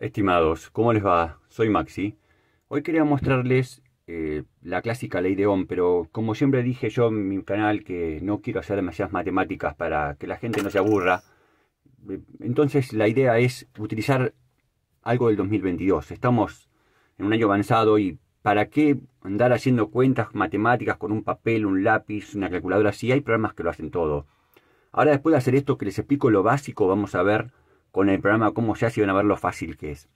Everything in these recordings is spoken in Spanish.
Estimados, ¿cómo les va? Soy Maxi. Hoy quería mostrarles eh, la clásica ley de Ohm, pero como siempre dije yo en mi canal que no quiero hacer demasiadas matemáticas para que la gente no se aburra, eh, entonces la idea es utilizar algo del 2022. Estamos en un año avanzado y ¿para qué andar haciendo cuentas matemáticas con un papel, un lápiz, una calculadora? Si hay programas que lo hacen todo. Ahora después de hacer esto que les explico lo básico, vamos a ver con el programa como se hace van a ver lo fácil que es.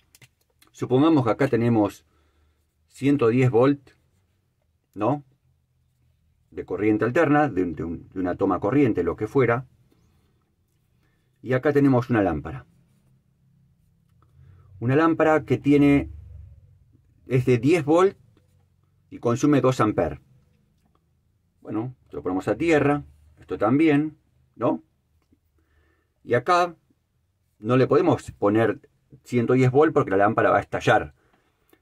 Supongamos que acá tenemos 110 volt, ¿no? De corriente alterna, de, una toma corriente, lo que fuera. Y acá tenemos una lámpara. Una lámpara que tiene, es de 10 volt y consume 2 amperes. Bueno, lo ponemos a tierra, esto también, ¿no? Y acá no le podemos poner 110 volt porque la lámpara va a estallar.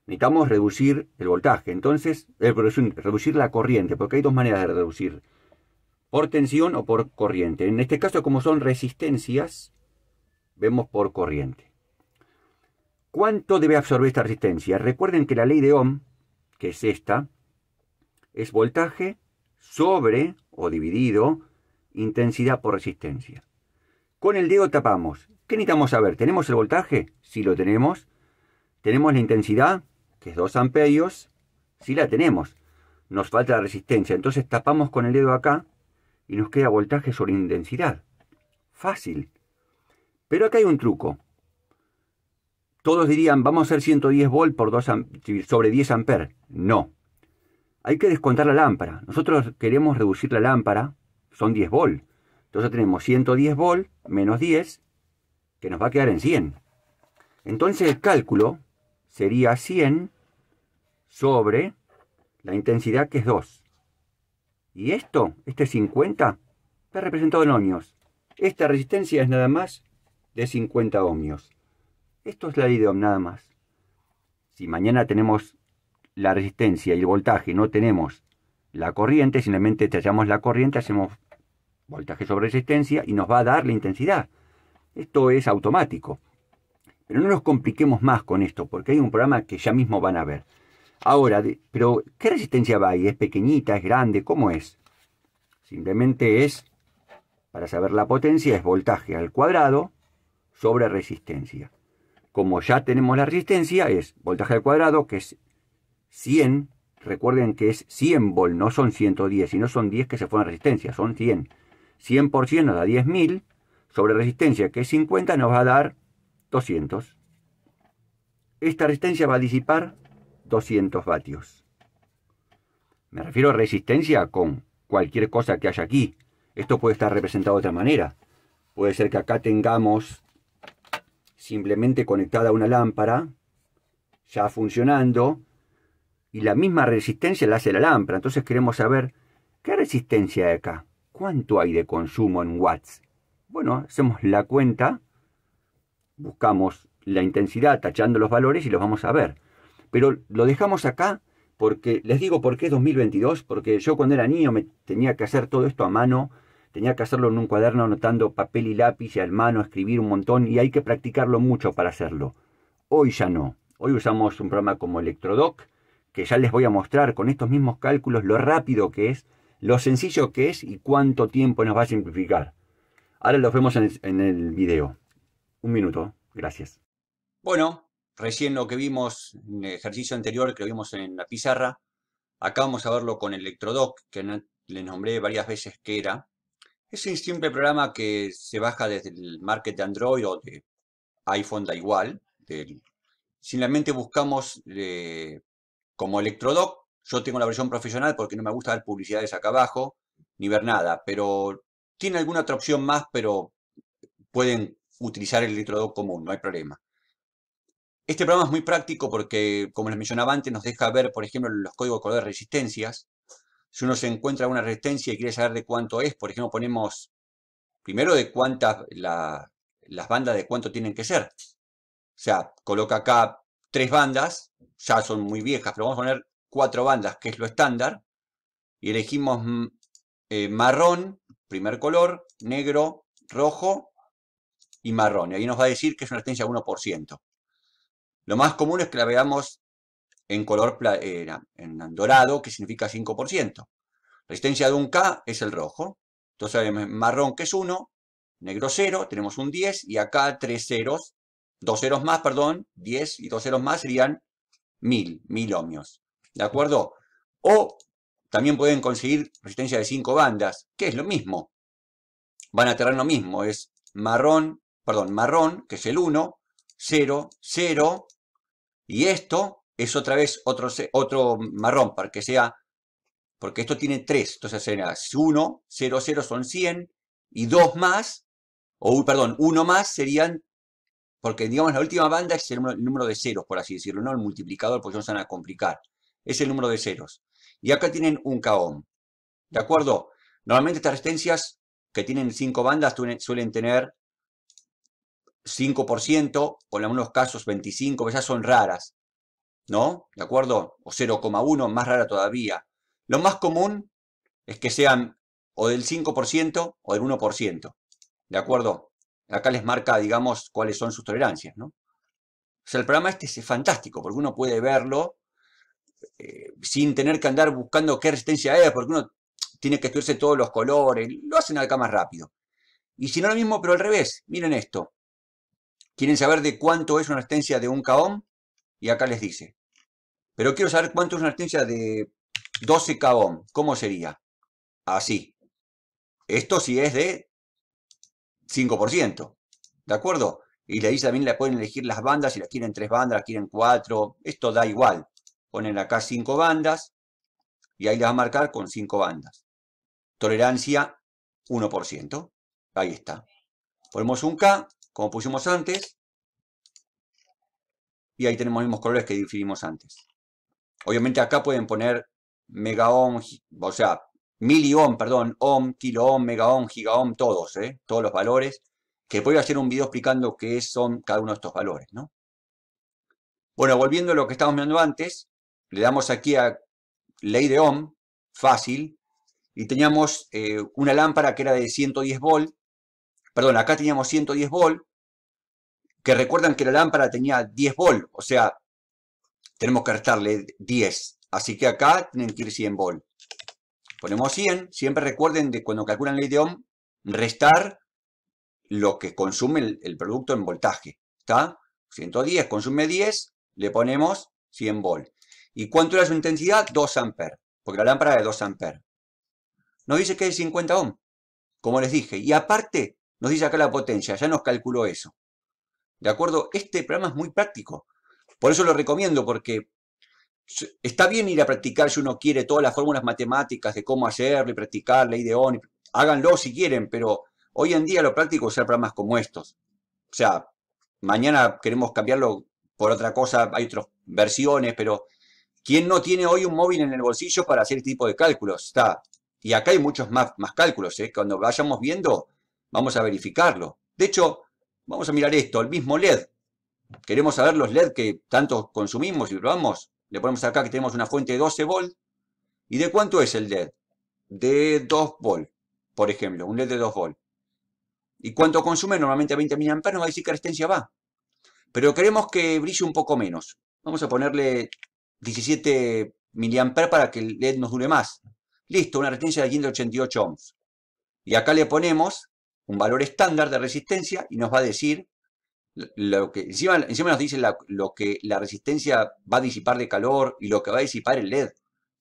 Necesitamos reducir el voltaje, entonces, reducir la corriente, porque hay dos maneras de reducir, por tensión o por corriente. En este caso, como son resistencias, vemos por corriente. ¿Cuánto debe absorber esta resistencia? Recuerden que la ley de Ohm, que es esta, es voltaje sobre o dividido intensidad por resistencia. Con el dedo tapamos ¿Qué necesitamos saber? ¿Tenemos el voltaje? si lo tenemos. ¿Tenemos la intensidad? Que es 2 amperios. si la tenemos. Nos falta la resistencia. Entonces tapamos con el dedo acá y nos queda voltaje sobre intensidad. Fácil. Pero acá hay un truco. Todos dirían, vamos a hacer 110 volt por 2 sobre 10 amperes. No. Hay que descontar la lámpara. Nosotros queremos reducir la lámpara, son 10 volt. Entonces tenemos 110 volt menos 10 que nos va a quedar en 100. Entonces el cálculo sería 100 sobre la intensidad que es 2. Y esto, este 50, está representado en ohmios. Esta resistencia es nada más de 50 ohmios. Esto es la idea, nada más. Si mañana tenemos la resistencia y el voltaje, no tenemos la corriente, simplemente tallamos la corriente, hacemos voltaje sobre resistencia y nos va a dar la intensidad. Esto es automático. Pero no nos compliquemos más con esto, porque hay un programa que ya mismo van a ver. Ahora, pero ¿qué resistencia va ahí? ¿Es pequeñita? ¿Es grande? ¿Cómo es? Simplemente es, para saber la potencia, es voltaje al cuadrado sobre resistencia. Como ya tenemos la resistencia, es voltaje al cuadrado, que es 100. Recuerden que es 100 volt, no son 110, no son 10 que se fueron a resistencia, son 100. 100 por nos da 10.000 sobre resistencia, que es 50, nos va a dar 200. Esta resistencia va a disipar 200 vatios. Me refiero a resistencia con cualquier cosa que haya aquí. Esto puede estar representado de otra manera. Puede ser que acá tengamos simplemente conectada una lámpara, ya funcionando, y la misma resistencia la hace la lámpara. Entonces queremos saber qué resistencia hay acá, cuánto hay de consumo en watts. Bueno, hacemos la cuenta, buscamos la intensidad tachando los valores y los vamos a ver. Pero lo dejamos acá porque, les digo por qué 2022, porque yo cuando era niño me tenía que hacer todo esto a mano, tenía que hacerlo en un cuaderno anotando papel y lápiz y al mano, escribir un montón y hay que practicarlo mucho para hacerlo. Hoy ya no. Hoy usamos un programa como Electrodoc, que ya les voy a mostrar con estos mismos cálculos lo rápido que es, lo sencillo que es y cuánto tiempo nos va a simplificar. Ahora los vemos en el, video. Un minuto, gracias. Bueno, recién lo que vimos en el ejercicio anterior, que lo vimos en la pizarra, acá vamos a verlo con Electrodoc, que le nombré varias veces que era. Es un simple programa que se baja desde el market de Android o de iPhone, da igual. Del, simplemente buscamos eh, como Electrodoc. Yo tengo la versión profesional porque no me gusta ver publicidades acá abajo, ni ver nada, pero tiene alguna otra opción más, pero pueden utilizar el electrodo común, no hay problema. Este programa es muy práctico porque, como les mencionaba antes, nos deja ver, por ejemplo, los códigos de color de resistencias. Si uno se encuentra una resistencia y quiere saber de cuánto es, por ejemplo, ponemos primero de cuántas las bandas de cuánto tienen que ser. O sea, coloca acá tres bandas, ya son muy viejas, pero vamos a poner cuatro bandas, que es lo estándar. Y elegimos mm, eh, marrón, primer color, negro, rojo y marrón. Y ahí nos va a decir que es una resistencia 1%. Lo más común es que la veamos en color en dorado, que significa 5%. Resistencia de un K es el rojo. Entonces marrón que es 1, negro 0, tenemos un 10 y acá 3 ceros, 2 ceros más, perdón, 10 y 2 ceros más serían 1000, 1000 ohmios. ¿De acuerdo? O también pueden conseguir resistencia de 5 bandas, que es lo mismo. Van a tener lo mismo, es marrón, perdón, marrón, que es el 1, 0, 0, y esto es otra vez otro, otro marrón, para que sea, porque esto tiene 3, entonces será 1, 0, 0 son 100, y 2 más, o perdón, 1 más serían, porque digamos la última banda es el, número de ceros, por así decirlo, no el multiplicador, porque no se van a complicar es el número de ceros. Y acá tienen un caón. ¿De acuerdo? Normalmente estas resistencias que tienen cinco bandas suelen tener 5%, o en algunos casos 25%, ya son raras. ¿No? ¿De acuerdo? O 0,1, más rara todavía. Lo más común es que sean o del 5% o del 1%. ¿De acuerdo? Acá les marca, digamos, cuáles son sus tolerancias, ¿no? O sea, el programa este es fantástico porque uno puede verlo eh, sin tener que andar buscando qué resistencia es, porque uno tiene que estudiarse todos los colores, lo hacen acá más rápido. Y si no lo mismo, pero al revés, miren esto. ¿Quieren saber de cuánto es una resistencia de un caón? Y acá les dice. Pero quiero saber cuánto es una resistencia de 12 caón. ¿Cómo sería? Así. Esto sí es de 5%. ¿De acuerdo? Y le dice también la pueden elegir las bandas, si las quieren tres bandas, las quieren cuatro. Esto da igual ponen acá cinco bandas y ahí las va a marcar con cinco bandas. Tolerancia 1%. Ahí está. Ponemos un K, como pusimos antes, y ahí tenemos los mismos colores que definimos antes. Obviamente acá pueden poner mega ohm, o sea, miliohm, perdón, ohm, kilo ohm, mega ohm, giga ohm, todos, ¿eh? todos los valores, que voy a hacer un video explicando qué son cada uno de estos valores, ¿no? Bueno, volviendo a lo que estábamos viendo antes, le damos aquí a ley de Ohm, fácil, y teníamos eh, una lámpara que era de 110 volt, perdón, acá teníamos 110 volt, que recuerdan que la lámpara tenía 10 volt, o sea, tenemos que restarle 10, así que acá tienen que ir 100 volt. Ponemos 100, siempre recuerden de cuando calculan ley de Ohm, restar lo que consume el, el producto en voltaje, ¿está? 110 consume 10, le ponemos 100 volt. ¿Y cuánto era su intensidad? 2 amperes, porque la lámpara es 2 amperes. Nos dice que es 50 ohm, como les dije. Y aparte, nos dice acá la potencia, ya nos calculó eso. ¿De acuerdo? Este programa es muy práctico. Por eso lo recomiendo, porque está bien ir a practicar si uno quiere todas las fórmulas matemáticas de cómo hacerlo y practicar ley de ohm. Háganlo si quieren, pero hoy en día lo práctico es usar programas como estos. O sea, mañana queremos cambiarlo por otra cosa, hay otras versiones, pero ¿Quién no tiene hoy un móvil en el bolsillo para hacer este tipo de cálculos? Está. Y acá hay muchos más, cálculos. ¿eh? Cuando vayamos viendo, vamos a verificarlo. De hecho, vamos a mirar esto, el mismo LED. Queremos saber los LED que tanto consumimos y probamos. Le ponemos acá que tenemos una fuente de 12 volt. ¿Y de cuánto es el LED? De 2 volt, por ejemplo, un LED de 2 volt. ¿Y cuánto consume? Normalmente 20 mA no va a decir que la resistencia va. Pero queremos que brille un poco menos. Vamos a ponerle 17 miliamper para que el LED nos dure más. Listo, una resistencia de 188 ohms. Y acá le ponemos un valor estándar de resistencia y nos va a decir lo que encima, encima nos dice lo que la resistencia va a disipar de calor y lo que va a disipar el LED. O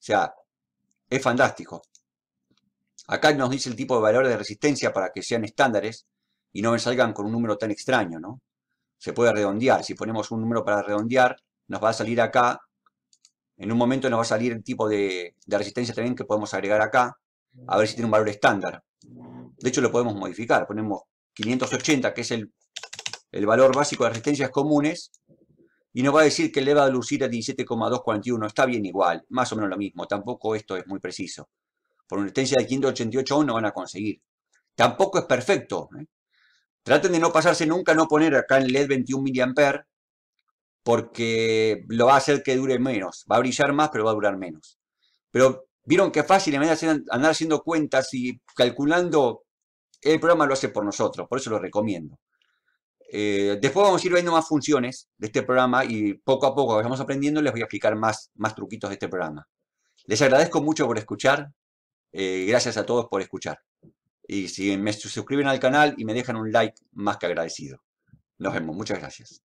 sea, es fantástico. Acá nos dice el tipo de valor de resistencia para que sean estándares y no me salgan con un número tan extraño, ¿no? Se puede redondear. Si ponemos un número para redondear, nos va a salir acá en un momento nos va a salir el tipo de, resistencia también que podemos agregar acá, a ver si tiene un valor estándar. De hecho, lo podemos modificar. Ponemos 580, que es el, valor básico de resistencias comunes, y nos va a decir que le va a lucir a 17,241. Está bien igual, más o menos lo mismo. Tampoco esto es muy preciso. Por una resistencia de 588 aún no van a conseguir. Tampoco es perfecto. ¿eh? Traten de no pasarse nunca, no poner acá en LED 21 mA porque lo va a hacer que dure menos. Va a brillar más, pero va a durar menos. Pero vieron qué fácil en vez de andar haciendo cuentas y calculando, el programa lo hace por nosotros, por eso lo recomiendo. Eh, después vamos a ir viendo más funciones de este programa y poco a poco vamos aprendiendo les voy a explicar más, más truquitos de este programa. Les agradezco mucho por escuchar. Eh, gracias a todos por escuchar. Y si me suscriben al canal y me dejan un like, más que agradecido. Nos vemos. Muchas gracias.